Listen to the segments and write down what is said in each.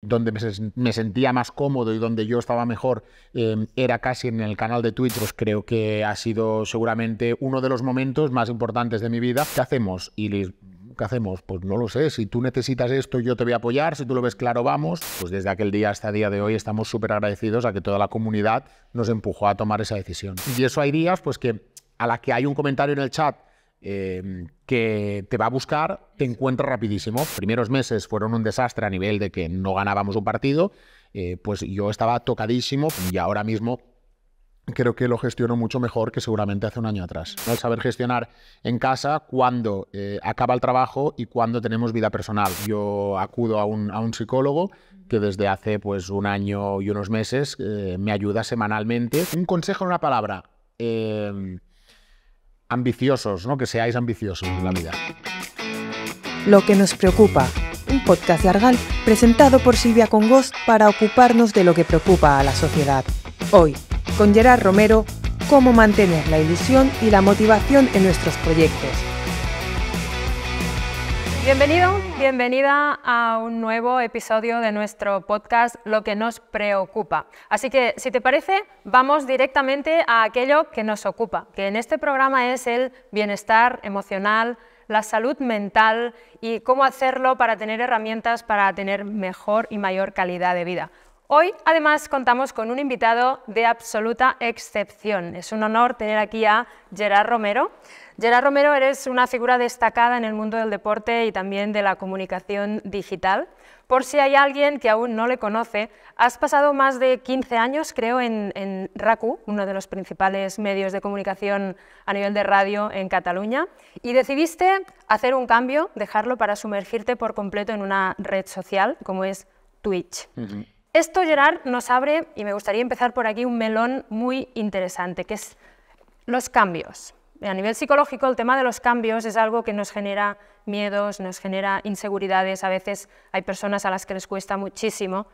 donde me, sentía más cómodo y donde yo estaba mejor em, era casi en el canal de Twitch, pues creo que ha sido seguramente uno de los momentos más importantes de mi vida. ¿Qué hacemos? Y ¿qué hacemos? Pues no lo sé, si tú necesitas esto yo te voy a apoyar, si tú lo ves claro vamos. Pues desde aquel día hasta el día de hoy estamos súper agradecidos a que toda la comunidad nos empujó a tomar esa decisión. Y eso hay días pues que a la que hay un comentario en el chat Em, que te va a buscar, te encuentra rapidísimo. primeros meses fueron un desastre a nivel de que no ganábamos un partido, eh, pues yo estaba tocadísimo y ahora mismo creo que lo gestiono mucho mejor que seguramente hace un año atrás. El saber gestionar en casa cuando eh, acaba el trabajo y cuando tenemos vida personal. Yo acudo a un, psicólogo que desde hace pues un año y unos meses eh, me ayuda semanalmente. Un consejo en una palabra. Em, ambiciosos, ¿no? Que seáis ambiciosos en la vida. Lo que nos preocupa, un podcast de Argal presentado por Silvia Congos para ocuparnos de lo que preocupa a la sociedad. Hoy, con Gerard Romero, cómo mantener la ilusión y la motivación en nuestros proyectos Bienvenido, bienvenida a un nuevo episodio de nuestro podcast Lo que nos preocupa. Así que, si te parece, vamos directamente a aquello que nos ocupa, que en este programa es el bienestar emocional, la salud mental y cómo hacerlo para tener herramientas para tener mejor y mayor calidad de vida. Hoy además contamos con un invitado de absoluta excepción. Es un honor tener aquí a Gerard Romero. Gerard Romero, eres una figura destacada en el mundo del deporte y también de la comunicación digital. Por si hay alguien que aún no le conoce, has pasado más de 15 años, creo, en, en RACU, uno de los principales medios de comunicación a nivel de radio en Cataluña, y decidiste hacer un cambio, dejarlo para sumergirte por completo en una red social como es Twitch. Esto, Gerard, nos abre, y me gustaría empezar por aquí, un melón muy interesante, que es los cambios a nivel psicológico, el tema de los cambios es algo que nos genera miedos, nos genera inseguridades. A veces hay personas a las que les cuesta muchísimo,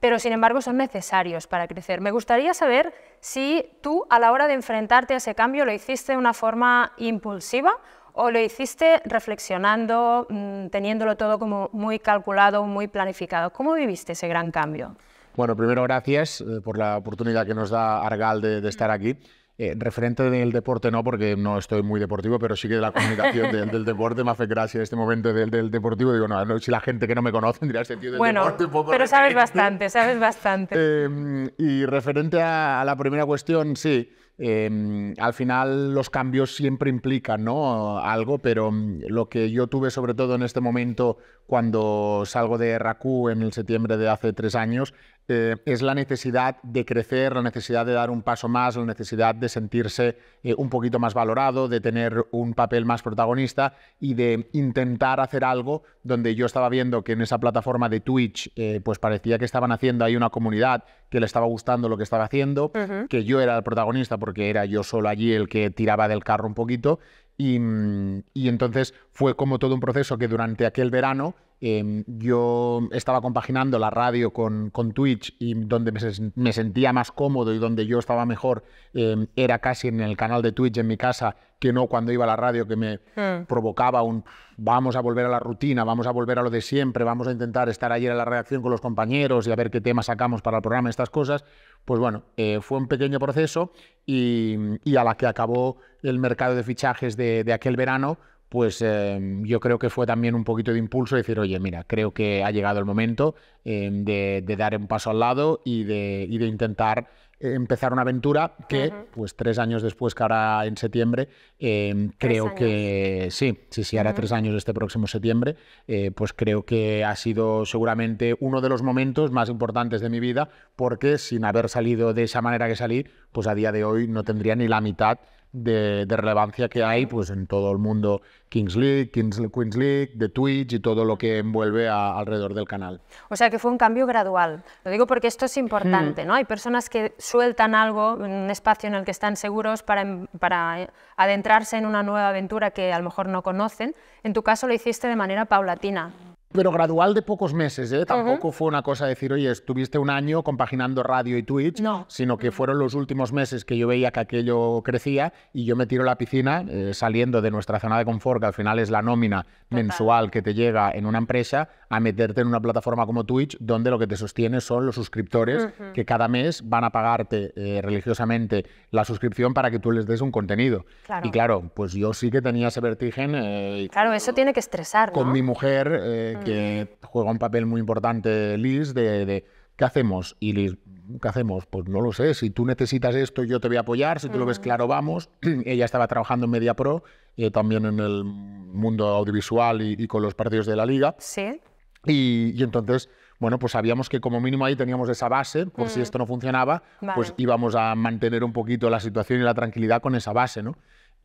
pero sin embargo son necesarios para crecer. Me gustaría saber si tú a la hora de enfrentarte a ese cambio lo hiciste de una forma impulsiva o lo hiciste reflexionando, mm, teniéndolo todo como muy calculado, muy planificado. ¿Cómo viviste ese gran cambio? Bueno, primero gracias eh, por la oportunidad que nos da Argal de estar aquí. Eh, referente del deporte no, porque no estoy muy deportivo, pero sí que de la comunicación del, deporte me hace gracia en este momento del, deportivo. Digo, no, si la gente que no me conoce tendría sentido deporte pero sabes bastante, sabes bastante. Em, y referente a, la primera cuestión, sí. Em, al final los cambios siempre implican ¿no? algo, pero em, lo que yo tuve sobre todo en este momento cuando salgo de RACU en el septiembre de hace tres años eh, es la necesidad de crecer, la necesidad de dar un paso más, la necesidad de sentirse eh, un poquito más valorado, de tener un papel más protagonista y de intentar hacer algo donde yo estaba viendo que en esa plataforma de Twitch eh, pues parecía que estaban haciendo ahí una comunidad que le estaba gustando lo que estaba haciendo, que yo era el protagonista porque era yo solo allí el que tiraba del carro un poquito y mm, entonces fue como todo un proceso que durante aquel verano Em, yo estaba compaginando la radio con, Twitch y donde me, sentía más cómodo y donde yo estaba mejor em, era casi en el canal de Twitch en mi casa que no cuando iba a la radio que me hmm. provocaba un vamos a volver a la rutina, vamos a volver a lo de siempre, vamos a intentar estar ayer en la reacción con los compañeros y a ver qué tema sacamos para el programa, estas cosas. Pues bueno, eh, fue un pequeño proceso y, a la que acabó el mercado de fichajes de aquel verano, pues em, yo creo que fue también un poquito de impulso decir, oye, mira, creo que ha llegado el momento em, de, dar un paso al lado y de, intentar eh, empezar una aventura que, pues tres años después, que ahora en septiembre, em, creo que sí, sí, sí, ahora tres años este próximo septiembre, eh, pues creo que ha sido seguramente uno de los momentos más importantes de mi vida, porque sin haber salido de esa manera que salí, pues a día de hoy no tendría ni la mitad de, relevancia que hay pues, en todo el mundo, Kings League, Kings, Queens League, de Twitch y todo lo que envuelve alrededor del canal. O sea que fue un cambio gradual. Lo digo porque esto es importante, hmm. ¿no? Hay personas que sueltan algo, un espacio en el que están seguros para, em, para eh, adentrarse en una nueva aventura que a lo mejor no conocen. En tu caso lo hiciste de manera paulatina pero gradual de pocos meses, ¿eh? Tampoco fue una cosa decir, oye, estuviste un año compaginando radio y Twitch, no. sino que fueron los últimos meses que yo veía que aquello crecía y yo me tiro a la piscina eh, saliendo de nuestra zona de confort, que al final es la nómina mensual que te llega en una empresa, a meterte en una plataforma como Twitch, donde lo que te sostiene son los suscriptores que cada mes van a pagarte eh, religiosamente la suscripción para que tú les des un contenido. Y claro, pues yo sí que tenía ese vertigen. Eh, claro, eso tiene que estresar. Con mi mujer que juega un papel muy importante Liz de, ¿qué hacemos? Y Liz, ¿qué hacemos? Pues no lo sé, si tú necesitas esto yo te voy a apoyar, si tú lo ves mm. claro, vamos. Ella estaba trabajando en Media Pro, eh, también en el mundo audiovisual y, con los partidos de la liga. Sí. Y, entonces, bueno, pues sabíamos que como mínimo ahí teníamos esa base, por si mm. esto no funcionaba, pues íbamos a mantener un poquito la situación y la tranquilidad con esa base, ¿no?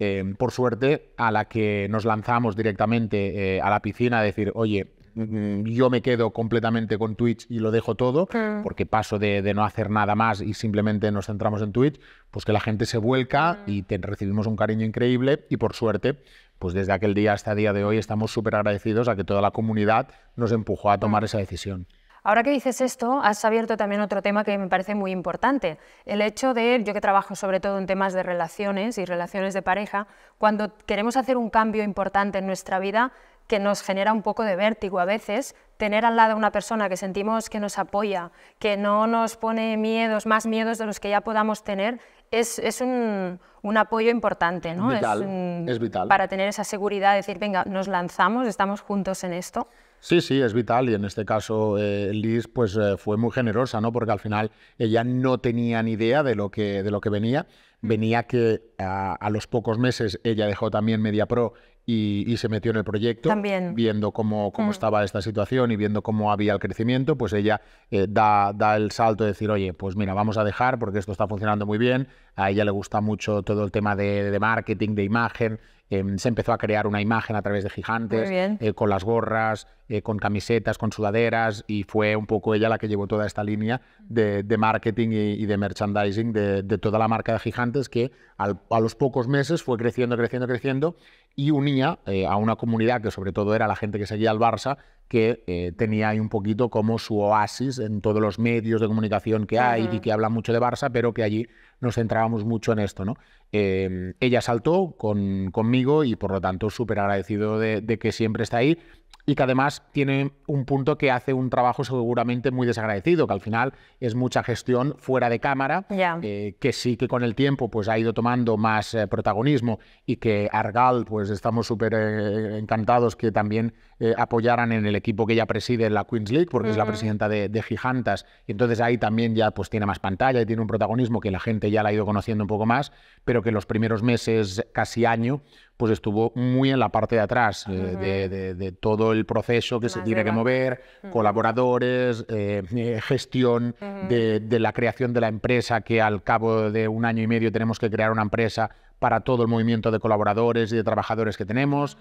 Eh, por suerte, a la que nos lanzamos directamente eh, a la piscina, a decir, oye, Mm, yo me quedo completamente con Twitch y lo dejo todo, ah. porque paso de, no hacer nada más y simplemente nos centramos en Twitch, pues que la gente se vuelca ah. y te, recibimos un cariño increíble y por suerte, pues desde aquel día hasta el día de hoy estamos súper agradecidos a que toda la comunidad nos empujó a tomar ah. esa decisión. Ahora que dices esto, has abierto también otro tema que me parece muy importante, el hecho de, yo que trabajo sobre todo en temas de relaciones y relaciones de pareja, cuando queremos hacer un cambio importante en nuestra vida, que nos genera un poco de vértigo a veces, tener al lado una persona que sentimos que nos apoya, que no nos pone miedos, más miedos de los que ya podamos tener, es, un, apoyo importante, ¿no? es, vital. Para tener esa seguridad, decir, venga, nos lanzamos, estamos juntos en esto. Sí, sí, es vital y en este caso eh, Liz pues eh, fue muy generosa, ¿no? Porque al final ella no tenía ni idea de lo que, de lo que venía. Venía que a, a los pocos meses ella dejó también Media Pro y, se metió en el proyecto, viendo cómo, cómo mm. estaba esta situación y viendo cómo había el crecimiento, pues ella eh, da, el salto de decir, oye, pues mira, vamos a dejar porque esto está funcionando muy bien, a ella le gusta mucho todo el tema de marketing, de imagen, Em, se empezó a crear una imagen a través de gigantes, eh, con las gorras, eh, con camisetas, con sudaderas, y fue un poco ella la que llevó toda esta línea de, marketing y, de merchandising de, toda la marca de gigantes que a los pocos meses fue creciendo, creciendo, creciendo y unía eh, a una comunidad que sobre todo era la gente que seguía al Barça, que tenía ahí un poquito como su oasis en todos los medios de comunicación que hay y que habla mucho de Barça, pero que allí nos centrábamos mucho en esto, ¿no? Em, ella saltó con, conmigo y por lo tanto súper agradecido de, que siempre está ahí y que además tiene un punto que hace un trabajo seguramente muy desagradecido, que al final es mucha gestión fuera de cámara, eh, que sí que con el tiempo pues ha ido tomando más eh, protagonismo y que Argal pues estamos súper eh, encantados que también apoyaran en el equipo que ella preside en la Queens League, porque es la presidenta de, de Gigantas, y entonces ahí también ya pues tiene más pantalla y tiene un protagonismo que la gente ya la ha ido conociendo un poco más, pero que los primeros meses, casi año, pues estuvo muy en la parte de atrás eh, de, todo el proceso que se tiene que mover, colaboradores, eh, eh, gestión de la creación de la empresa, que al cabo de un año y medio tenemos que crear una empresa para todo el movimiento de colaboradores y de trabajadores que tenemos,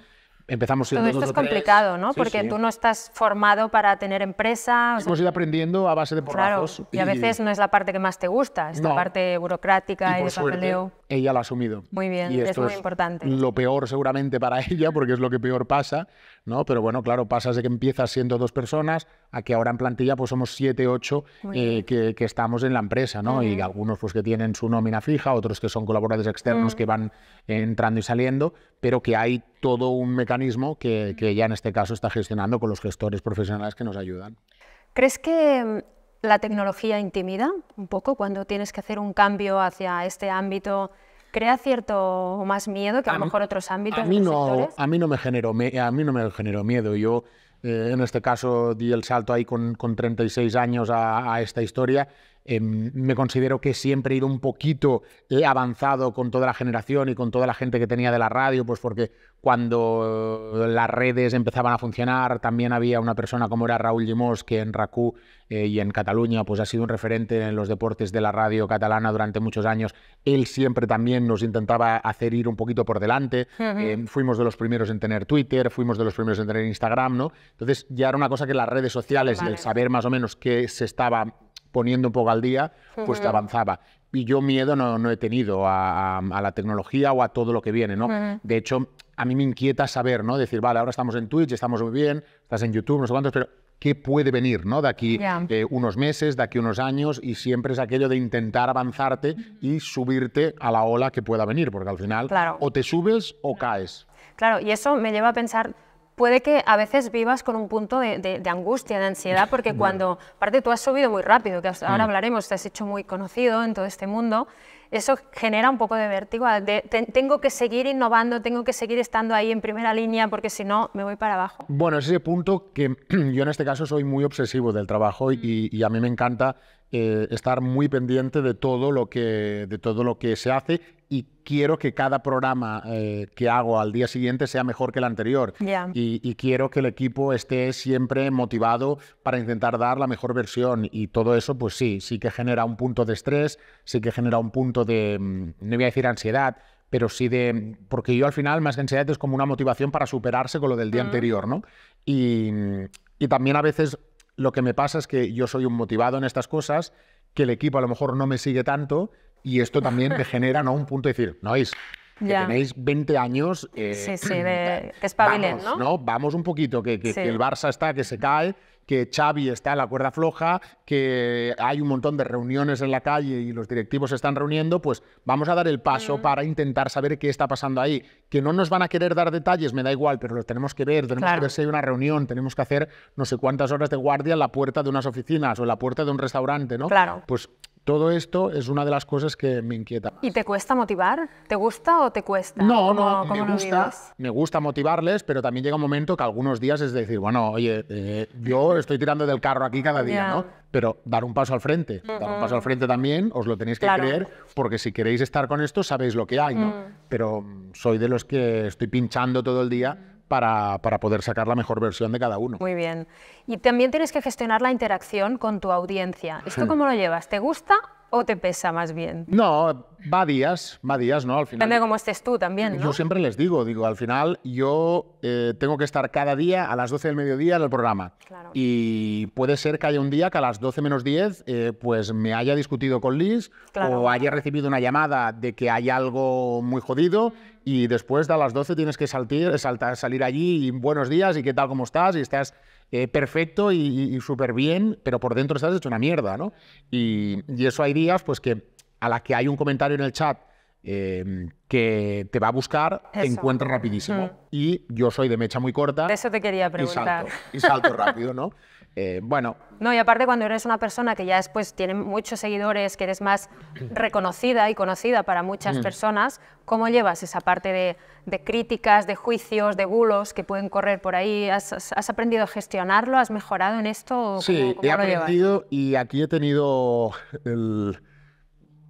empezamos siendo Todo esto es complicado, ¿no? Porque tú no estás formado para tener empresa. Hemos ido aprendiendo a base de porrazos. Claro, y, a veces no es la parte que más te gusta, es la parte burocrática y, y de Ella lo ha asumido. Muy bien, esto es muy importante. Lo peor seguramente para ella, porque es lo que peor pasa, pero bueno, claro, pasas de que empiezas siendo dos personas a que ahora en plantilla pues somos siete, ocho eh, que, estamos en la empresa, ¿no? Y algunos pues que tienen su nómina fija, otros que son colaboradores externos que mm. van entrando y saliendo, pero que hay todo un mecanismo que, que ya mm. en este caso está gestionando con los gestores profesionales que nos ayudan. ¿Crees que mm, la tecnología intimida un poco cuando tienes que hacer un cambio hacia este ámbito crea cierto más miedo que a, lo mejor otros ámbitos. A mí, no, a mí no me generó, a mí no me generó miedo. Yo eh, en este caso di el salto ahí con, con 36 años a, a, esta historia Em, me considero que siempre he ido un poquito avanzado con toda la generación y con toda la gente que tenía de la radio, pues porque cuando las redes empezaban a funcionar, también había una persona como era Raúl Limós, que en Racú eh, y en Cataluña pues ha sido un referente en los deportes de la radio catalana durante muchos años. Él siempre también nos intentaba hacer ir un poquito por delante. Em, fuimos de los primeros en tener Twitter, fuimos de los primeros en tener Instagram, ¿no? Entonces ya era una cosa que las redes sociales el saber más o menos qué se estaba poniendo un poco al día, pues te avanzaba. Y yo miedo no, he tenido a, la tecnología o a todo lo que viene, ¿no? De hecho, a mí me inquieta saber, ¿no? Decir, vale, ahora estamos en Twitch, estamos muy bien, estás en YouTube, no sé cuántos, pero qué puede venir, ¿no? De aquí eh, unos meses, de aquí unos años, y siempre es aquello de intentar avanzarte y subirte a la ola que pueda venir, porque al final o te subes o caes. Claro, y eso me lleva a pensar puede que a veces vivas con un punto de, angustia, de ansiedad, porque cuando, aparte tú has subido muy rápido, que ahora mm. hablaremos, te has hecho muy conocido en todo este mundo, eso genera un poco de vértigo, tengo que seguir innovando, tengo que seguir estando ahí en primera línea, porque si no, me voy para abajo. Bueno, es ese punto que yo en este caso soy muy obsesivo del trabajo y mm. a mí me encanta eh, estar muy pendiente de todo lo que, de todo lo que se hace y quiero que cada programa eh, que hago al día siguiente sea mejor que el anterior. Y, quiero que el equipo esté siempre motivado para intentar dar la mejor versión. Y todo eso, pues sí, sí que genera un punto de estrés, sí que genera un punto de, mm, no voy a decir ansiedad, pero sí de, mm, porque yo al final más que ansiedad es como una motivación para superarse con lo del día ah. anterior, ¿no? y también a veces lo que me pasa es que yo soy un motivado en estas cosas, que el equipo a lo mejor no me sigue tanto y esto también me genera un punto de decir, no es, tenéis 20 años. Eh, de, que vamos, ¿no? Vamos un poquito, que, el Barça está, que se cae, que Xavi está en la cuerda floja, que hay un montón de reuniones en la calle y los directivos se están reuniendo, pues vamos a dar el paso mm. para intentar saber qué está pasando ahí. Que no nos van a querer dar detalles, me da igual, pero los tenemos que ver, tenemos que ver si hay una reunión, tenemos que hacer no sé cuántas horas de guardia en la puerta de unas oficinas o en la puerta de un restaurante, ¿no? Claro. Pues todo esto es una de las cosas que me inquieta. ¿Y te cuesta motivar? ¿Te gusta o te cuesta? No, no, me gusta. Me gusta motivarles, pero también llega un momento que algunos días es decir, bueno, oye, eh, yo estoy tirando del carro aquí cada día, ¿no? Pero dar un paso al frente, dar un paso al frente también, os lo tenéis que creer, porque si queréis estar con esto sabéis lo que hay, ¿no? Mm. Pero mm, soy de los que estoy pinchando todo el día para, poder sacar la mejor versión de cada uno. Muy bien. Y también tienes que gestionar la interacción con tu audiencia. ¿Esto hmm. cómo lo llevas? ¿Te gusta o te pesa más bien? No, va días, va días, ¿no? Al final, Depende de cómo estés tú también, Yo siempre les digo, digo, al final yo eh, tengo que estar cada día a las 12 del mediodía en el programa. Claro. Y puede ser que haya un día que a las 12 menos 10 eh, pues me haya discutido con Liz o haya recibido una llamada de que hay algo muy jodido y después de a las 12 tienes que saltir, saltar, salir allí y buenos días y qué tal, cómo estás, y estás eh, perfecto y, súper bien, pero por dentro estás hecho una mierda, ¿no? Y, y, eso hay días, pues que a la que hay un comentario en el chat em, que te va a buscar, te encuentra rapidísimo. Y yo soy de mecha muy corta. eso te quería preguntar. y salto rápido, ¿no? Eh, bueno. No, y aparte cuando eres una persona que ya después tiene muchos seguidores, que eres más reconocida y conocida para muchas mm. personas, ¿cómo llevas esa parte de, críticas, de juicios, de bulos que pueden correr por ahí? ¿Has, aprendido a gestionarlo? ¿Has mejorado en esto? sí, he aprendido y aquí he tenido el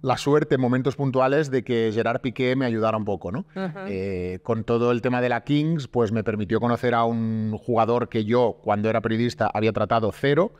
la suerte en momentos puntuales de que Gerard Piqué me ayudara un poco, ¿no? Eh, con todo el tema de la Kings, pues me permitió conocer a un jugador que yo, cuando era periodista, había tratado cero,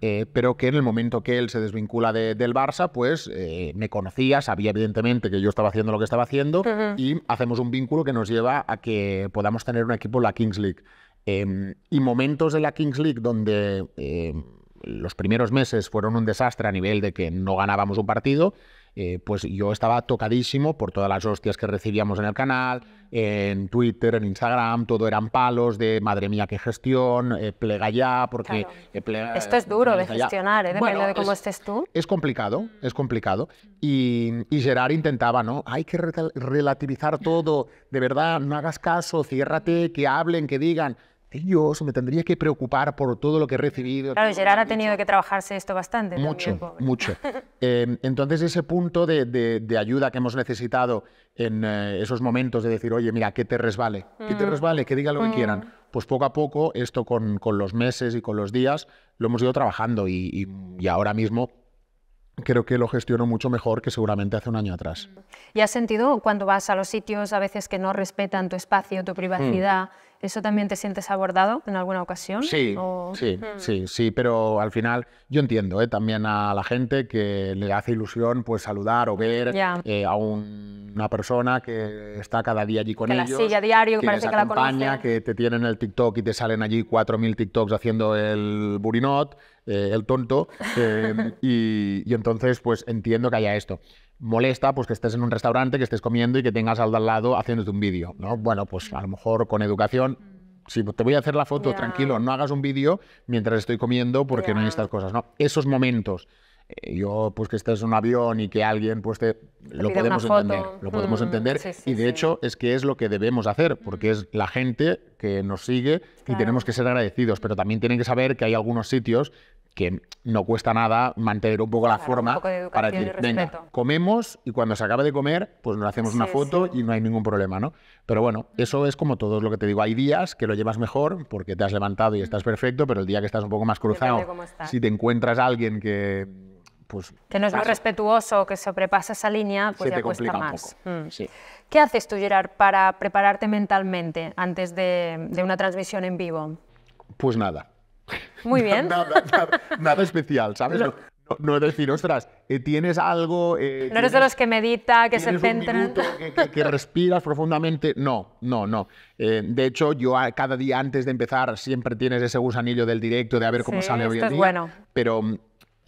eh, pero que en el momento que él se desvincula del Barça, pues eh, me conocía, sabía evidentemente que yo estaba haciendo lo que estaba haciendo y hacemos un vínculo que nos lleva a que podamos tener un equipo en la Kings League. Em, y momentos de la Kings League donde em, los primeros meses fueron un desastre a nivel de que no ganábamos un partido eh, pues yo estaba tocadísimo por todas las hostias que recibíamos en el canal, en Twitter, en Instagram, todo eran palos de madre mía qué gestión, eh, plega ya, porque... Eh, Esto es duro de gestionar, depende de cómo estés tú. Es complicado, es complicado. Y, Gerard intentaba, ¿no? Hay que relativizar todo, de verdad, no hagas caso, ciérrate, que hablen, que digan ellos, me tendría que preocupar por todo lo que he recibido. Claro, Gerard ha tenido que trabajarse esto bastante. Mucho, mucho. Em, entonces, ese punto de, ayuda que hemos necesitado en eh, esos momentos de decir, oye, mira, ¿qué te resbale, ¿Qué te mm. resbale, que diga lo que mm. quieran, pues poco a poco, esto con, los meses y con los días, lo hemos ido trabajando y, ahora mismo creo que lo gestiono mucho mejor que seguramente hace un año atrás. Mm. ¿Y has sentido cuando vas a los sitios a veces que no respetan tu espacio, tu privacidad, ¿Eso también te sientes abordado en alguna ocasión? Sí, sí, mm. sí, sí, pero al final yo entiendo ¿eh? también a la gente que le hace ilusión pues saludar o mm, ver eh, a una persona que está cada día allí con él ellos. la sigue a diario, que parece que la conoce. que te tienen el TikTok y te salen allí 4.000 TikToks haciendo el burinot. Eh, el tonto, eh, y, entonces pues entiendo que haya esto. Molesta pues que estés en un restaurante, que estés comiendo y que tengas al al lado haciéndote un vídeo, ¿no? Bueno, pues a lo mejor con educación, mm. si te voy a hacer la foto, tranquilo, no hagas un vídeo mientras estoy comiendo porque no hay estas cosas, ¿no? Esos momentos eh, yo pues que estés en un avión y que alguien pues te, lo podemos entender lo podemos mm, entender y de hecho es que es lo que debemos hacer porque es la gente que nos sigue y tenemos que ser agradecidos pero también tienen que saber que hay algunos sitios que no cuesta nada mantener un poco la forma para decir, venga, comemos y cuando se acabe de comer, pues nos hacemos una foto y no hay ningún problema, ¿no? Pero bueno, eso es como todo lo que te digo. Hay días que lo llevas mejor porque te has levantado y estás perfecto, pero el día que estás un poco más cruzado, si te encuentras a alguien que... Pues, que no es muy respetuoso, que sobrepasa esa línea, pues ya cuesta más. Mm. ¿Qué haces tú, Gerard, para prepararte mentalmente antes de una transmisión en vivo? Pues nada, muy bien. nada, especial, ¿sabes? No, es decir, ostras, eh, tienes algo... Eh, no eres de los que medita, que se centran... Que, respiras profundamente. No, no, no. Eh, de hecho, yo cada día antes de empezar siempre tienes ese gusanillo del directo, de a ver cómo sale hoy día. bueno. Pero mm,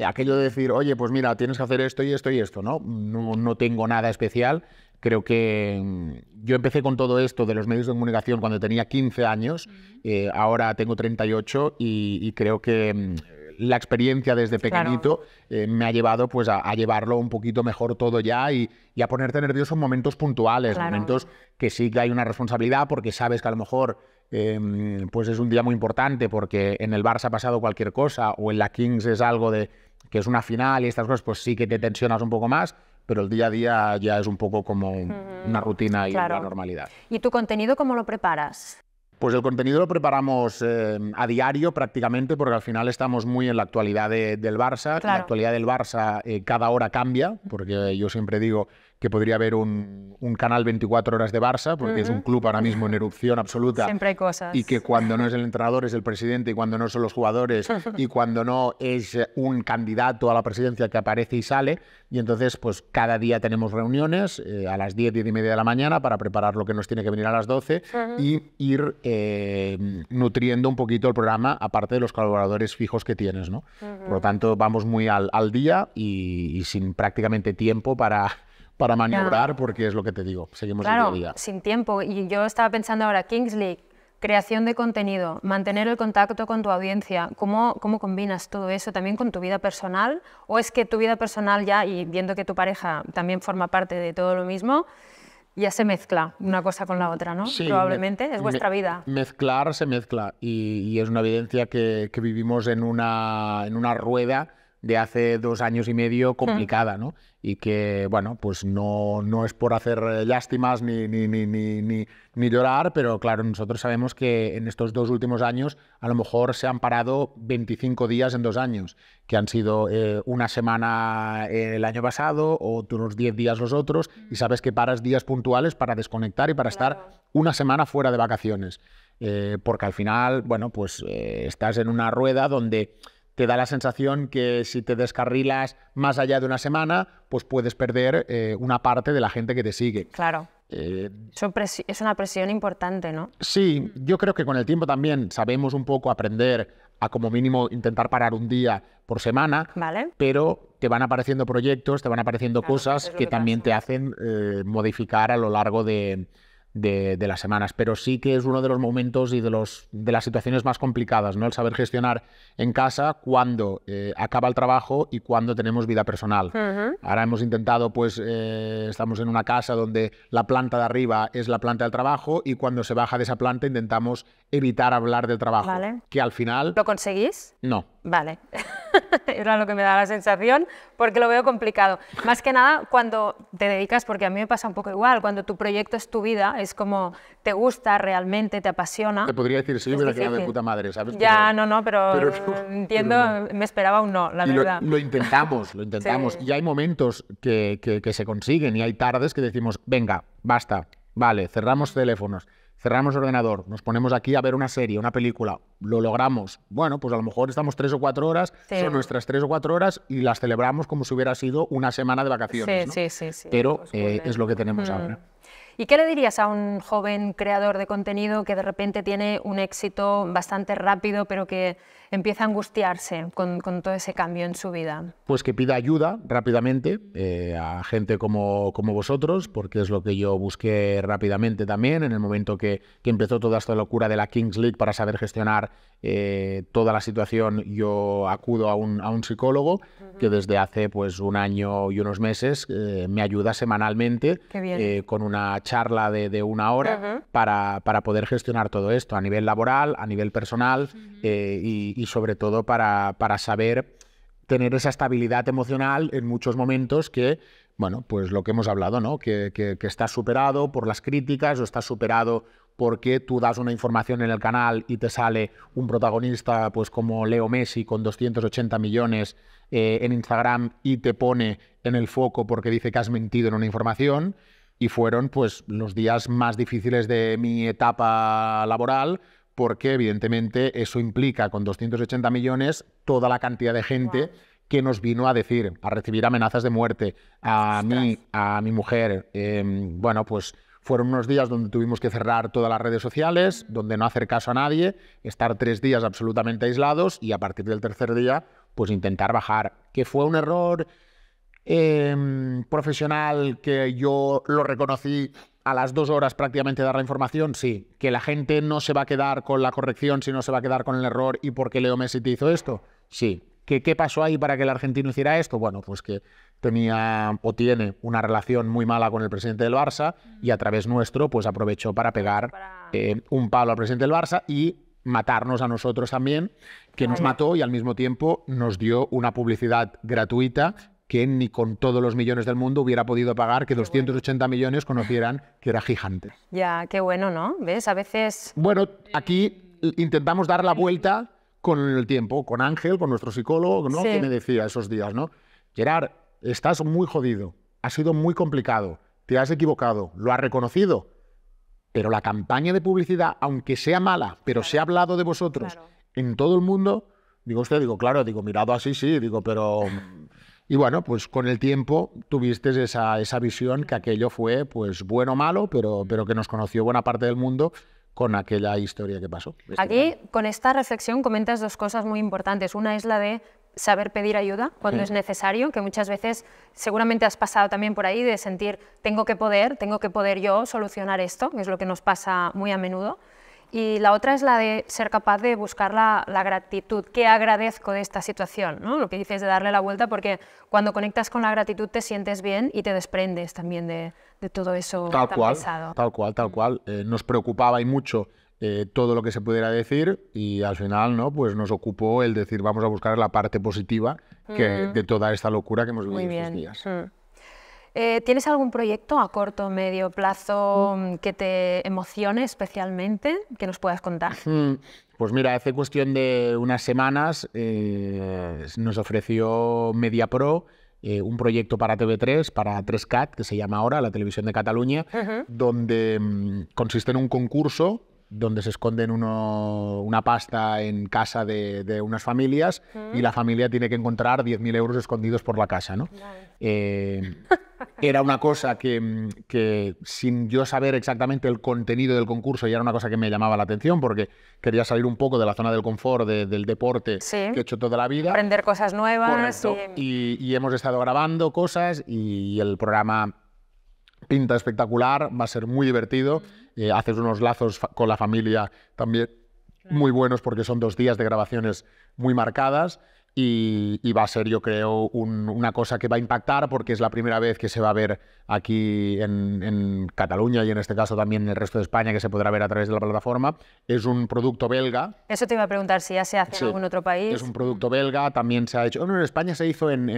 aquello de decir, oye, pues mira, tienes que hacer esto y esto y esto, ¿no? No, no tengo nada especial Creo que mm, yo empecé con todo esto de los medios de comunicación cuando tenía 15 años, eh, ahora tengo 38 y, creo que mm, la experiencia desde pequeñito eh, me ha llevado pues a, llevarlo un poquito mejor todo ya y, a ponerte nervioso en momentos puntuales, momentos que sí que hay una responsabilidad porque sabes que a lo mejor em, pues es un día muy importante porque en el Barça ha pasado cualquier cosa o en la Kings es algo de que es una final y estas cosas pues sí que te tensionas un poco más, pero el día a día ya es un poco como una rutina y la normalidad. ¿Y tu contenido cómo lo preparas? Pues el contenido lo preparamos eh, a diario prácticamente porque al final estamos muy en la actualidad del Barça. La actualidad del Barça eh, cada hora cambia, porque yo siempre digo que podría haber un, canal 24 horas de Barça, porque es un club ahora mismo en erupción absoluta. Siempre hay cosas. Y que cuando no es el entrenador es el presidente, y cuando no son los jugadores, y cuando no es eh, un candidato a la presidencia que aparece y sale. Y entonces, pues cada día tenemos reuniones eh, a las 10, 10 y media de la mañana para preparar lo que nos tiene que venir a las 12 y ir eh, nutriendo un poquito el programa, aparte de los colaboradores fijos que tienes, ¿no? Por lo tanto, vamos muy al, día y sin prácticamente tiempo para para maniobrar, porque es lo que te digo, seguimos en día sin tiempo. Y yo estaba pensando ahora, Kingsley, creación de contenido, mantener el contacto con tu audiencia, ¿cómo, ¿cómo combinas todo eso también con tu vida personal? ¿O es que tu vida personal ya, y viendo que tu pareja también forma parte de todo lo mismo, ya se mezcla una cosa con la otra, ¿no? Probablemente, es vuestra vida. Mezclar se mezcla y, es una evidencia que, que, vivimos en una, en una rueda de hace dos años y medio hmm. complicada, ¿no? Y que, bueno, pues no, no es por hacer eh, lástimas ni, ni, ni, ni, ni llorar, pero claro, nosotros sabemos que en estos dos últimos años a lo mejor se han parado 25 días en dos años, que han sido eh, una semana eh, el año pasado o unos 10 días los otros, y hmm. sabes que paras días puntuales para desconectar y para estar una semana fuera de vacaciones. porque al final, bueno, pues estás en una rueda donde te da la sensación que si te descarrilas más allá de una semana, pues puedes perder eh, una parte de la gente que te sigue. Claro. Eh, es una presión importante, ¿no? Sí, yo creo que con el tiempo también sabemos un poco aprender a como mínimo intentar parar un día por semana, ¿Vale? pero te van apareciendo proyectos, te van apareciendo cosas que, también te hacen eh, modificar a lo largo de, de, las semanas, pero sí que es uno de los momentos y de, los, de las situaciones más complicadas, ¿no? El saber gestionar en casa cuando eh, acaba el trabajo y cuando tenemos vida personal. Ahora hemos intentado, pues, eh, estamos en una casa donde la planta de arriba es la planta del trabajo y cuando se baja de esa planta intentamos evitar hablar del trabajo. Que al final... ¿Lo conseguís? No. Vale. era lo que me da la sensación, porque lo veo complicado. Más que nada cuando te dedicas, porque a mí me pasa un poco igual, cuando tu proyecto es tu vida, es como te gusta realmente, te apasiona. Te podría decir, sí, yo he quedado de puta madre, ¿sabes? Ya, no, no, pero, entiendo, me esperaba un no, la verdad. Lo, intentamos, lo intentamos. Y hay momentos que se consiguen y hay tardes que decimos, venga, basta, vale, cerramos teléfonos cerramos el ordenador, nos ponemos aquí a ver una serie, una película, lo logramos. Bueno, pues a lo mejor estamos tres o cuatro horas, son nuestras tres o cuatro horas y las celebramos como si hubiera sido una semana de vacaciones. sí, sí, Pero pues eh, es lo que tenemos ahora. ¿Y qué le dirías a un joven creador de contenido que de repente tiene un éxito bastante rápido, pero que empieza a angustiarse con, todo ese cambio en su vida? Pues que pida ayuda rápidamente eh, a gente como, como vosotros, porque es lo que yo busqué rápidamente también en el momento que, empezó toda esta locura de la Kings League para saber gestionar eh, toda la situación. Yo acudo a un, psicólogo que desde hace pues un año y unos meses eh, me ayuda semanalmente con una charla de, una hora para, para, poder gestionar todo esto a nivel laboral, a nivel personal eh, y, sobre todo para, para saber tener esa estabilidad emocional en muchos momentos que bueno, pues lo que hemos hablado, ¿no? Que, que, estás superado por las críticas o estás superado porque tú das una información en el canal y te sale un protagonista, pues como Leo Messi con 280 millones eh, en Instagram y te pone en el foco porque dice que has mentido en una información y fueron pues los días más difíciles de mi etapa laboral porque evidentemente eso implica con 280 millones toda la cantidad de gente que nos vino a decir, a recibir amenazas de muerte, a mí, a mi mujer. Em, bueno, pues fueron unos días donde tuvimos que cerrar todas las redes sociales, donde no hacer caso a nadie, estar tres días absolutamente aislados y a partir del tercer día, pues intentar bajar. Que fue un error Em, profesional que yo lo reconocí a las dos horas prácticamente dar la información, sí. Que la gente no se va a quedar con la corrección, sino se va a quedar con el error y por qué Leo Messi te hizo esto, sí. ¿Qué, ¿Qué pasó ahí para que el argentino hiciera esto? Bueno, pues que tenía o tiene una relación muy mala con el presidente del Barça y a través nuestro pues aprovechó para pegar eh, un palo al presidente del Barça y matarnos a nosotros también, que nos mató y al mismo tiempo nos dio una publicidad gratuita que ni con todos los millones del mundo hubiera podido pagar que 280 millones conocieran que era gigante. Ya, qué bueno, ¿no? ¿Ves? A veces... Bueno, aquí intentamos dar la vuelta con el tiempo, con Ángel, con nuestro psicólogo, ¿no? Que me decía esos días, ¿no? Gerard, estás muy jodido, ha sido muy complicado, te has equivocado, lo has reconocido, pero la campaña de publicidad, aunque sea mala, pero se ha hablado de vosotros en todo el mundo, digo, usted, digo, claro, digo, mirado así, sí, digo, pero y bueno, pues con el tiempo tuviste esa, esa visión que aquello fue, pues bueno o malo, pero, pero que nos conoció buena parte del mundo con aquella historia que pasó. Aquí, este con esta reflexión, comentas dos cosas muy importantes. Una es la de saber pedir ayuda cuando es necesario, que muchas veces seguramente has pasado también por ahí de sentir, tengo que poder, tengo que poder yo solucionar esto, que es lo que nos pasa muy a menudo. Y la otra es la de ser capaz de buscar la, gratitud. ¿Qué agradezco de esta situación? ¿no? Lo que dices de darle la vuelta, porque cuando conectas con la gratitud te sientes bien y te desprendes también de, de todo eso tal tan cual, pesado. Tal cual, tal cual. Eh, nos preocupaba y mucho eh, todo lo que se pudiera decir y al final no pues nos ocupó el decir vamos a buscar la parte positiva que, mm. de toda esta locura que hemos vivido estos días. Mm. Eh, ¿Tienes algún proyecto a corto o medio plazo mm. que te emocione especialmente, que nos puedas contar? Pues mira, hace cuestión de unas semanas eh, nos ofreció MediaPro Pro eh, un proyecto para TV3, para 3CAT, que se llama ahora la televisión de Cataluña, donde mm, consiste en un concurso donde se esconden una pasta en casa de, unas familias y la familia tiene que encontrar 10.000 euros escondidos por la casa. ¿no? era una cosa mm, que, sin yo saber exactamente el contenido del concurso, ya era una cosa que me llamaba la atención porque quería salir un poco de la zona del confort, del deporte que he hecho toda la vida. Aprender cosas nuevas. Y... hemos estado grabando cosas y el programa pinta espectacular, va a ser muy divertido. Eh, haces unos lazos con la familia también muy buenos porque son dos días de grabaciones muy marcadas. Y, va a ser, yo creo, una cosa que va a impactar porque es la primera vez que se va a ver aquí en, Cataluña y en este caso también en el resto de España que se podrá ver a través de la plataforma. Es un producto belga. Eso te iba a preguntar si ya se hace en algún otro país. Es un producto belga, también se ha hecho... en España se hizo en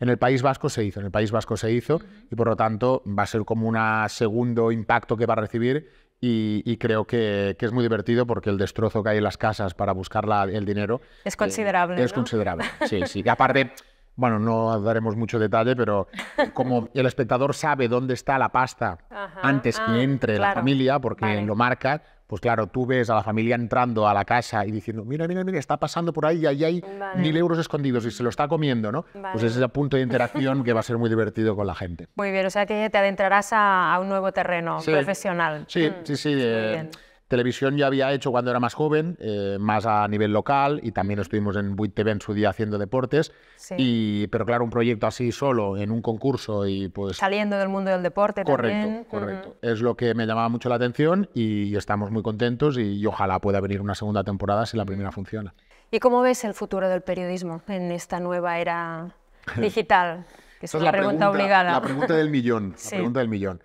el País Vasco se hizo, en el País Vasco se hizo y por lo tanto va a ser como un segundo impacto que va a recibir y, creo que, es muy divertido porque el destrozo que hay en las casas para buscar el dinero es eh, considerable. es considerable, sí, sí. aparte, bueno, no daremos mucho detalle, pero como el espectador sabe dónde está la pasta antes que ah, entre la familia, porque lo marca, pues claro, tú ves a la familia entrando a la casa y diciendo, mira, mira, mira, está pasando por ahí y ahí hay mil euros escondidos y se lo está comiendo, ¿no? Pues ese es el punto de interacción que va a ser muy divertido con la gente. Muy bien, o sea que te adentrarás a, un nuevo terreno profesional. Sí, mm. sí, sí, eh, Televisión ya había hecho cuando era más joven, eh, más a nivel local, y también estuvimos en Buit TV en su día haciendo deportes. Y, pero claro, un proyecto así solo, en un concurso y pues... Saliendo del mundo del deporte correcto, también. Correcto, Es lo que me llamaba mucho la atención y estamos muy contentos y, ojalá pueda venir una segunda temporada si la primera funciona. ¿Y cómo ves el futuro del periodismo en esta nueva era digital? Que es, una la pregunta, obligada. La pregunta del millón. La pregunta del millón.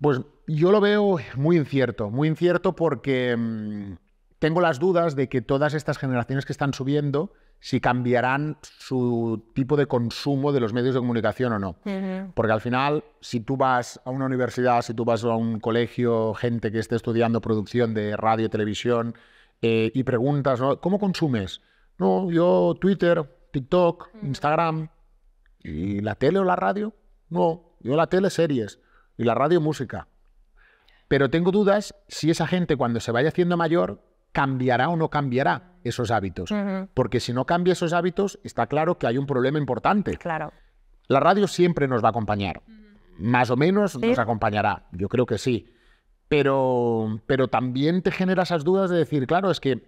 Pues yo lo veo muy incierto, muy incierto porque mm, tengo las dudas de que todas estas generaciones que están subiendo, si cambiarán su tipo de consumo de los medios de comunicación o no. Porque al final, si tú vas a una universidad, si tú vas a un colegio, gente que esté estudiando producción de radio, y televisión, eh, y preguntas, ¿cómo consumes? No, yo Twitter, TikTok, Instagram, ¿y la tele o la radio? No, yo la tele series y la radio música. Pero tengo dudas si esa gente cuando se vaya haciendo mayor cambiará o no cambiará esos hábitos. Porque si no cambia esos hábitos, está claro que hay un problema importante. Claro. La radio siempre nos va a acompañar. Más o menos nos acompañará. Yo creo que sí. Pero, pero también te genera esas dudas de decir, claro, es que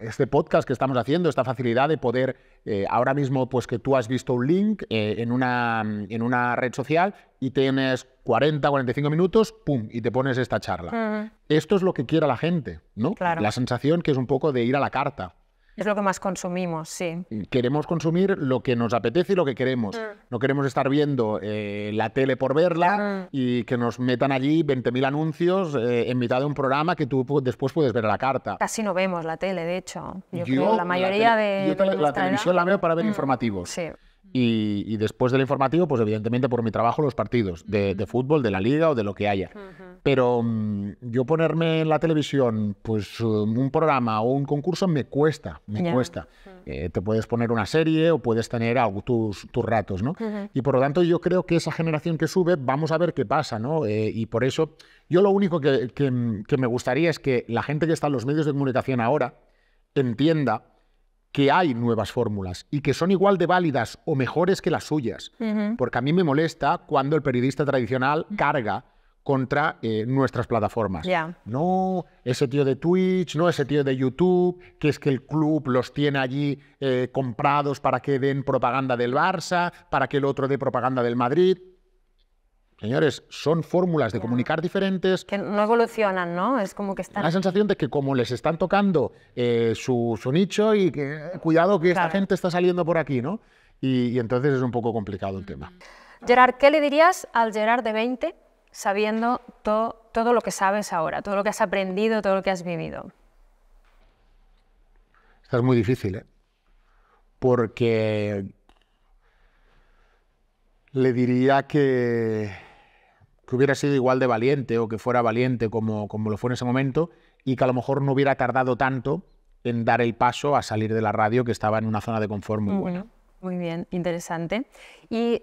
este podcast que estamos haciendo, esta facilidad de poder, eh, ahora mismo, pues que tú has visto un link eh, en, una, en una red social y tienes 40, 45 minutos, pum, y te pones esta charla. Esto es lo que quiere la gente, ¿no? La sensación que es un poco de ir a la carta. Es lo que más consumimos, sí. Queremos consumir lo que nos apetece y lo que queremos. Mm. No queremos estar viendo eh, la tele por verla mm. y que nos metan allí 20.000 anuncios eh, en mitad de un programa que tú después puedes ver a la carta. Casi no vemos la tele, de hecho. Yo, la mayoría de... la, televisión la veo para ver mm. informativos. Sí. Y, después del informativo, pues evidentemente por mi trabajo los partidos de, fútbol, de la liga o de lo que haya. Pero mm, yo ponerme en la televisión, pues eh, un programa o un concurso me cuesta, me cuesta. Eh, te puedes poner una serie o puedes tener tus, ratos, ¿no? Y por lo tanto yo creo que esa generación que sube, vamos a ver qué pasa, ¿no? Eh, y por eso yo lo único que, que me gustaría es que la gente que está en los medios de comunicación ahora entienda que hay nuevas fórmulas y que son igual de válidas o mejores que las suyas. Porque a mí me molesta cuando el periodista tradicional mm. carga contra eh, nuestras plataformas. No, ese tío de Twitch, no, ese tío de YouTube, que es que el club los tiene allí eh, comprados para que den propaganda del Barça, para que el otro dé propaganda del Madrid. Señores, son fórmulas de comunicar diferentes. Que no evolucionan, ¿no? Es como que están... La sensación de que como les están tocando eh, su, nicho y que eh, cuidado que esta gente está saliendo por aquí, ¿no? Y, entonces es un poco complicado el tema. Gerard, ¿qué le dirías al Gerard de 20 sabiendo todo lo que sabes ahora, todo lo que has aprendido, todo lo que has vivido? es muy difícil, ¿eh? Porque le diría que que hubiera sido igual de valiente o que fuera valiente como, como lo fue en ese momento y que a lo mejor no hubiera tardado tanto en dar el paso a salir de la radio que estaba en una zona de confort muy buena. Muy bien, interesante. Y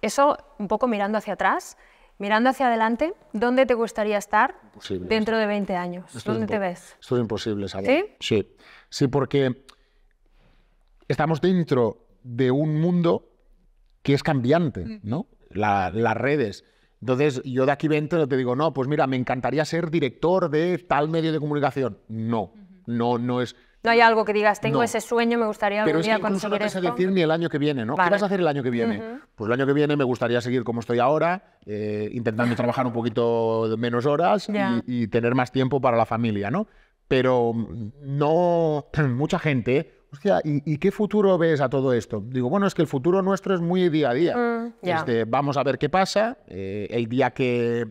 eso un poco mirando hacia atrás, mirando hacia adelante, ¿dónde te gustaría estar dentro de 20 años? ¿Dónde te ves? Esto es imposible, ¿sabes? ¿Sí? Sí, sí porque estamos dentro de un mundo que es cambiante, ¿no? las redes, entonces, yo de aquí vente te digo, no, pues mira, me encantaría ser director de tal medio de comunicación. No, no, no es... No hay algo que digas, tengo ese sueño, me gustaría algún Pero es incluso no vas a decir ni el año que viene, ¿no? ¿Qué vas a hacer el año que viene? Pues el año que viene me gustaría seguir como estoy ahora, eh, intentando trabajar un poquito menos horas y, y tener más tiempo para la familia, ¿no? Pero mm, no... Mucha gente ¿y, qué futuro ves a todo esto? Digo, bueno, es que el futuro nuestro es muy día a día. Mm, vamos a ver qué pasa. el eh, día que,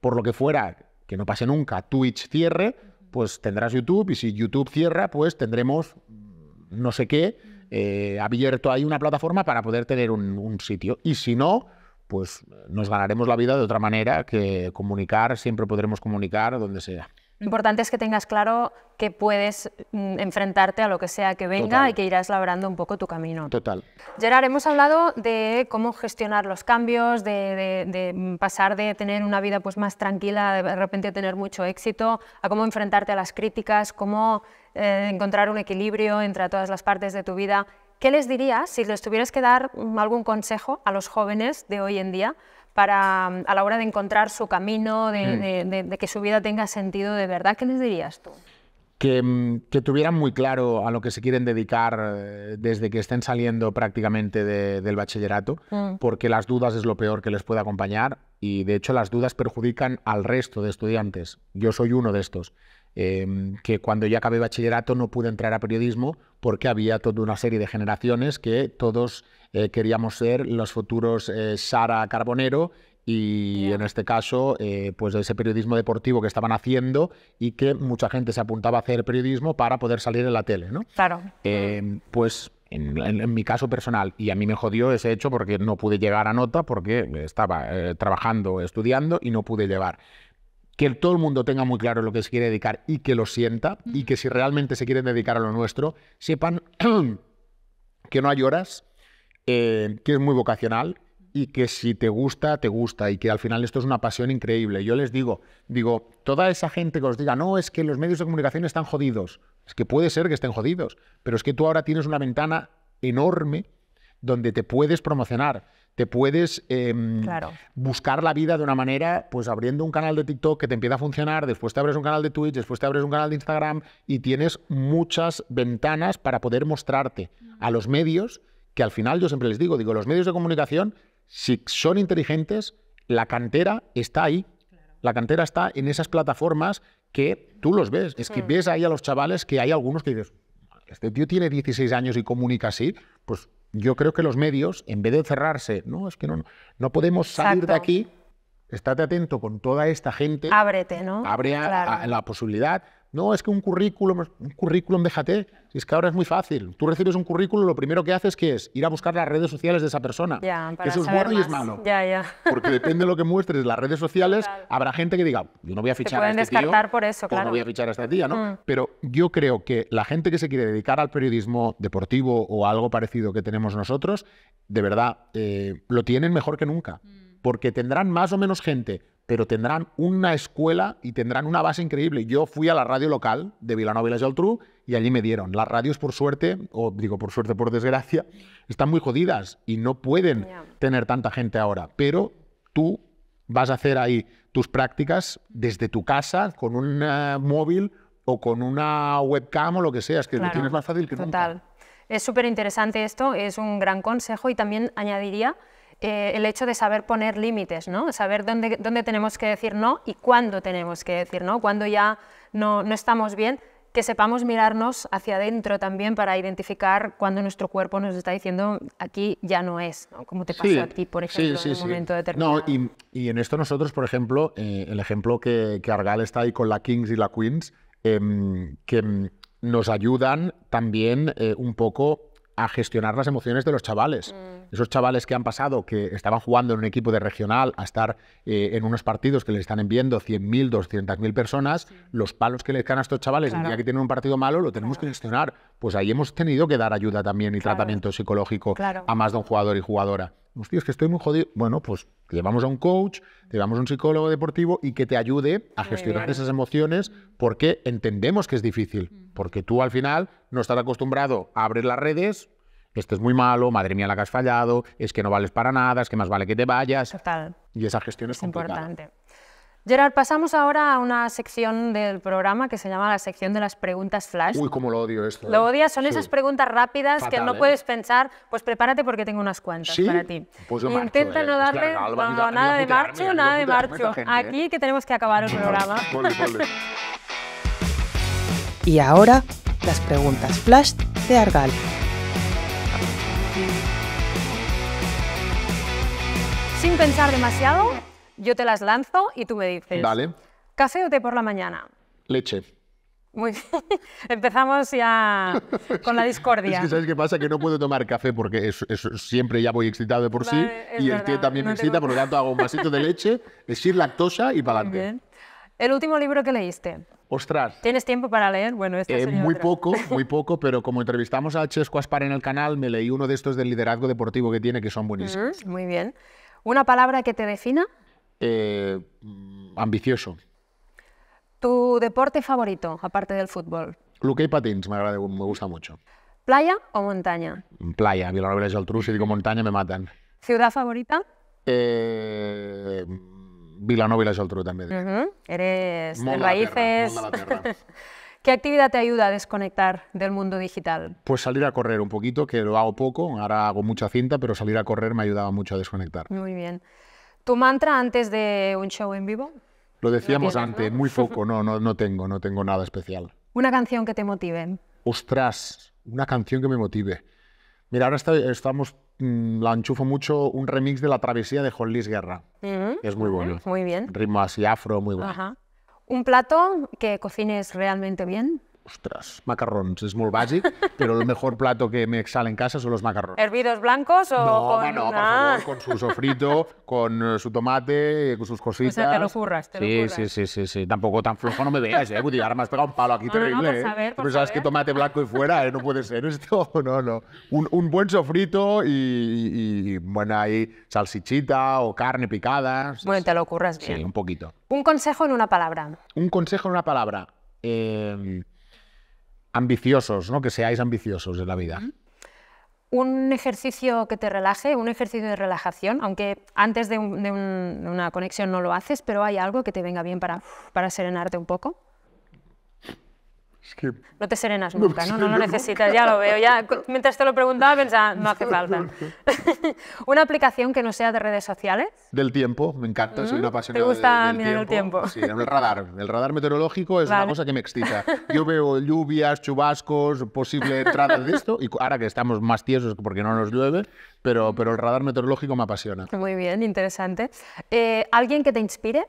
por lo que fuera, que no pase nunca, Twitch cierre, pues tendrás YouTube. Y si YouTube cierra, pues tendremos mm, no sé qué eh, abierto ahí una plataforma para poder tener un, un sitio. Y si no, pues nos ganaremos la vida de otra manera que comunicar, siempre podremos comunicar donde sea. Lo importante es que tengas claro que puedes mm, enfrentarte a lo que sea que venga y que irás labrando un poco tu camino. Total. Gerard, hemos hablado de cómo gestionar los cambios, de, pasar de tener una vida pues, más tranquila, de repente tener mucho éxito, a cómo enfrentarte a las críticas, cómo eh, encontrar un equilibrio entre todas las partes de tu vida. ¿Qué les dirías si les tuvieras que dar mm, algún consejo a los jóvenes de hoy en día para, mm, a la hora de encontrar su camino, hmm. de, que su vida tenga sentido de verdad. ¿Qué les dirías tú? Que, mm, tuvieran muy claro a lo que se quieren dedicar eh, desde que estén saliendo prácticamente del bachillerato, hmm. porque las dudas es lo peor que les puede acompañar y de hecho las dudas perjudican al resto de estudiantes. Yo soy uno de estos, eh, que cuando ya acabé bachillerato no pude entrar a periodismo porque había toda una serie de generaciones que todos eh, queríamos ser los futuros eh, Sara Carbonero y en este caso, eh, pues ese periodismo deportivo que estaban haciendo y que mucha gente se apuntaba a hacer periodismo para poder salir en la tele, ¿no? Claro. Em, pues en, mi caso personal, y a mí me jodió ese hecho porque no pude llegar a nota porque estaba trabajando, estudiando y no pude llevar que todo el mundo tenga muy claro lo que se quiere dedicar y que lo sienta, y que si realmente se quieren dedicar a lo nuestro, sepan que no hay horas, eh, que es muy vocacional y que si te gusta, te gusta y que al final esto es una pasión increíble. Yo les digo, digo, toda esa gente que os diga, no, es que los medios de comunicación están jodidos, es que puede ser que estén jodidos, pero es que tú ahora tienes una ventana enorme donde te puedes promocionar, te puedes em, buscar la vida de una manera, pues abriendo un canal de TikTok que te empieza a funcionar, después te abres un canal de Twitch, después te abres un canal de Instagram y tienes muchas ventanas para poder mostrarte a los medios, que al final yo siempre les digo, digo, los medios de comunicación, si son inteligentes, la cantera está ahí. La cantera está en esas plataformas que tú los ves. Es que hmm. ves ahí a los chavales que hay algunos que dices, este tío tiene 16 años y comunica así, pues yo creo que los medios, en vez de cerrarse, no, es que no, no podemos salir de aquí, estate atento con toda esta gente. Ábrete, ¿no? Abre a la posibilidad no, es que un currículum, un currículum, déjate. Si es que ahora es muy fácil. Tú recibes un currículum, lo primero que haces que es ir a buscar las redes sociales de esa persona. Ya, es bueno y es malo. Ya, ya. Porque depende de lo que muestres de las redes sociales, habrá gente que diga, yo no voy a fichar a este descartar por eso, claro. no voy a fichar a esta tía, ¿no? Mm. Pero yo creo que la gente que se quiere dedicar al periodismo deportivo o algo parecido que tenemos nosotros, de verdad, eh, lo tienen mejor que nunca. Mm. Porque tendrán más o menos gente pero tendrán una escuela y tendrán una base increíble. Yo fui a la radio local de Vilanova y Altru y allí me dieron. Las radios, por suerte, o digo por suerte, por desgracia, están muy jodidas y no pueden tener tanta gente ahora. Pero tú vas a hacer ahí tus prácticas desde tu casa, con un eh, móvil o con una webcam o lo que sea. Es que lo tienes más fácil que Es súper interesante esto, es un gran consejo y también añadiría eh, el hecho de saber poner límites, ¿no? saber dónde, dónde tenemos que decir no y cuándo tenemos que decir no, cuando ya no, no estamos bien, que sepamos mirarnos hacia adentro también para identificar cuando nuestro cuerpo nos está diciendo aquí ya no es, como te pasa a ti, por ejemplo, en un momento determinado. y, en esto nosotros, por ejemplo, eh, el ejemplo que, Argal está ahí con la Kings y la Queens, em, que nos ayudan también eh, un poco a gestionar las emociones de los chavales. Mm. Esos chavales que han pasado, que estaban jugando en un equipo de regional, a estar eh, en unos partidos que les están enviando 100.000, 200.000 personas, los palos que les caen a estos chavales, que tienen un partido malo, lo tenemos que gestionar. Pues ahí hemos tenido que dar ayuda también y tratamiento psicológico a más de un jugador y jugadora. Hostia, es que estoy muy jodido. Bueno, pues te llevamos a un coach, te llevamos a un psicólogo deportivo y que te ayude a gestionar esas emociones porque entendemos que es difícil. Mm porque tú al final no estás acostumbrado a abrir las redes, este es muy malo, madre mía la que has fallado, es que no vales para nada, es que más vale que te vayas. Y esa gestión es, importante. Gerard, pasamos ahora a una sección del programa que se llama la sección de las preguntas flash. Uy, como lo odio esto. ¿eh? Lo son esas preguntas rápidas que no ¿eh? puedes pensar, pues prepárate porque tengo unas cuantas para ti. Pues Intenta ¿eh? no darle nada de marcho, nada de marcho. Aquí que tenemos que acabar el programa. Y ahora, las preguntas flash de Argal. Sin pensar demasiado, yo te las lanzo y tú me dices. Vale. ¿Café o té por la mañana? Leche. Muy bien. Empezamos ya con la discordia. Es que ¿sabes qué pasa? Que no puedo tomar café porque siempre ya voy excitado de por sí y el té también me excita, por lo tanto hago un vasito de leche, ir lactosa y para adelante. El último libro que leíste. Ostras. ¿Tienes tiempo para leer? Bueno, eh, Muy poco, muy poco, pero como entrevistamos a Chesco Aspar en el canal, me leí uno de estos del liderazgo deportivo que tiene, que son buenísimos. Mm, muy bien. ¿Una palabra que te defina? Eh, mm, ambicioso. ¿Tu deporte favorito, aparte del fútbol? Luque y patins, me, gusta mucho. ¿Playa o montaña? Mm, playa, a mí la truco, si digo montaña me matan. ¿Ciudad favorita? Eh... Vilanova y la Geltrú también. Eres de raíces. ¿Qué actividad te ayuda a desconectar del mundo digital? Pues salir a correr un poquito, que lo hago poco, ahora hago mucha cinta, pero salir a correr me ayudaba mucho a desconectar. Muy bien. ¿Tu mantra antes de un show en vivo? Lo decíamos antes, muy poco, no, no, no tengo, no tengo nada especial. Una canción que te motive. Ostras, una canción que me motive. Mira, ahora estamos, mm, la enchufo mucho, un remix de La Travesía de Juan Guerra, mm. es muy bueno. Muy bien. Ritmo así afro, muy bueno. ¿Un plato que cocines realmente bien? Ostras, macarrons, es muy básico, pero el mejor plato que me sale en casa son los macarrones. ¿Hervidos blancos o no, con...? No, por favor, con su sofrito, con eh, su tomate, eh, con sus cositas. O sea, te lo curras, te lo curras. Sí, sí, sí, sí, tampoco tan flojo no me veas, ¿eh? Porque ahora me has pegado un palo aquí terrible, no, por eh. saber, Pero sabes que tomate blanco y fuera, ¿eh? No puede ser esto, no, no. Un, buen sofrito y, bueno, ahí salsichita o carne picada. bueno, te lo curras bien. Sí, un poquito. Un consejo en una palabra. Un consejo en una palabra. Eh ambiciosos, ¿no? que seáis ambiciosos en la vida. un ejercicio que te relaje, un ejercicio de relajación, aunque antes de, una conexión no lo haces, pero hay algo que te venga bien para serenarte un poco. No te serenas nunca, ¿no? No, lo necesitas, ya lo veo. Ya, mientras te lo preguntaba pensaba, no hace falta. ¿Una aplicación que no sea de redes sociales? Del tiempo, me encanta, soy una ¿Mm? apasionada ¿Te gusta mirar el tiempo? Sí, el radar. El radar meteorológico es una cosa que me excita. Yo veo lluvias, chubascos, posible entrada de esto, y ahora que estamos más tiesos porque no nos llueve, pero, pero el radar meteorológico me apasiona. Muy bien, interesante. Eh, ¿Alguien que te inspire?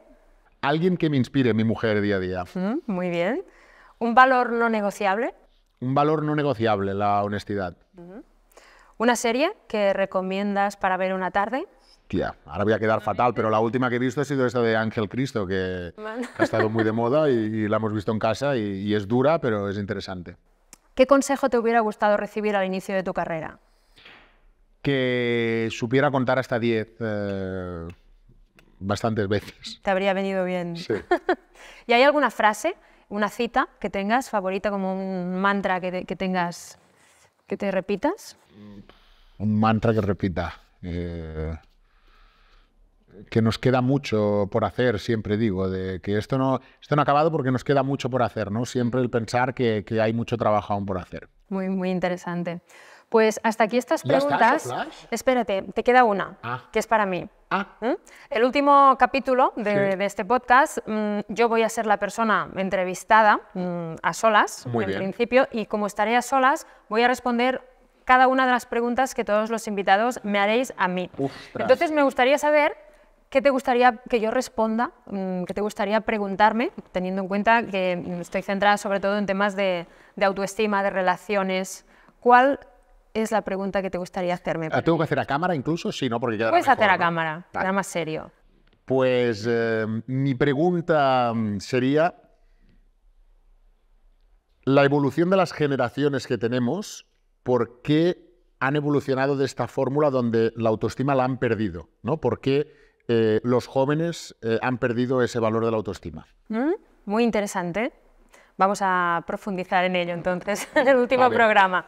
Alguien que me inspire, mi mujer día a día. muy bien. ¿Un valor no negociable? Un valor no negociable, la honestidad. ¿Una serie que recomiendas para ver una tarde? Tía, ahora voy a quedar fatal, pero la última que he visto ha sido esta de Ángel Cristo, que ha estado muy de moda y, la hemos visto en casa y, es dura, pero es interesante. ¿Qué consejo te hubiera gustado recibir al inicio de tu carrera? Que supiera contar hasta 10 eh, bastantes veces. Te habría venido bien. Sí. ¿Y hay alguna frase una cita que tengas favorita, como un mantra que, tengas, que te repitas. Un mantra que repita. Eh, que nos queda mucho por hacer, siempre digo, de que esto no, esto no ha acabado porque nos queda mucho por hacer, ¿no? Siempre el pensar que, que hay mucho trabajo aún por hacer. Muy, muy interesante. Pues hasta aquí estas preguntas. Espérate, te queda una, ah. que es para mí. Ah. ¿Mm? El último capítulo de, este podcast, mm, yo voy a ser la persona entrevistada mm, a solas, en principio, y como estaré a solas, voy a responder cada una de las preguntas que todos los invitados me haréis a mí. Entonces me gustaría saber ¿Qué te gustaría que yo responda? ¿Qué te gustaría preguntarme? Teniendo en cuenta que estoy centrada sobre todo en temas de, de autoestima, de relaciones. ¿Cuál es la pregunta que te gustaría hacerme? tengo que hacer a cámara incluso? Sí, ¿no? Porque Puedes hacer a cámara, nada más serio. Pues eh, mi pregunta mm, sería, la evolución de las generaciones que tenemos, ¿por qué han evolucionado de esta fórmula donde la autoestima la han perdido? ¿no? ¿Por qué eh, los jóvenes eh, han perdido ese valor de la autoestima? Mm, muy interesante. Vamos a profundizar en ello entonces en el último programa.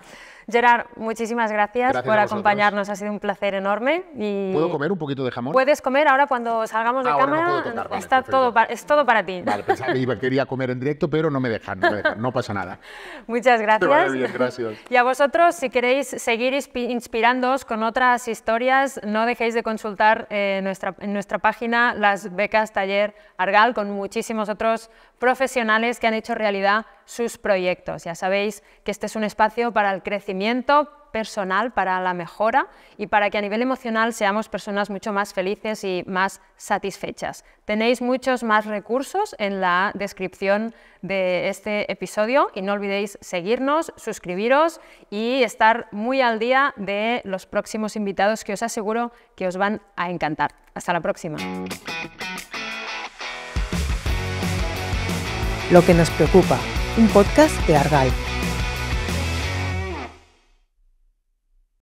Gerard, muchísimas gracias, por acompañarnos, ha sido un placer enorme. Y ¿Puedo comer un poquito de jamón? Puedes comer, ahora cuando salgamos de ah, cámara está todo es todo para ti. Vale, pensaba que quería comer en directo, pero no me dejan, no, pasa nada. Muchas gracias. gracias. Y a vosotros, si queréis seguir inspirándoos con otras historias, no dejéis de consultar eh, nuestra, en nuestra página las becas Taller Argal con muchísimos otros profesionales que han hecho realidad sus proyectos. Ya sabéis que este es un espacio para el crecimiento personal, para la mejora y para que a nivel emocional seamos personas mucho más felices y más satisfechas. Tenéis muchos más recursos en la descripción de este episodio y no olvidéis seguirnos, suscribiros y estar muy al día de los próximos invitados que os aseguro que os van a encantar. Hasta la próxima. Lo que nos preocupa un podcast de Argyle.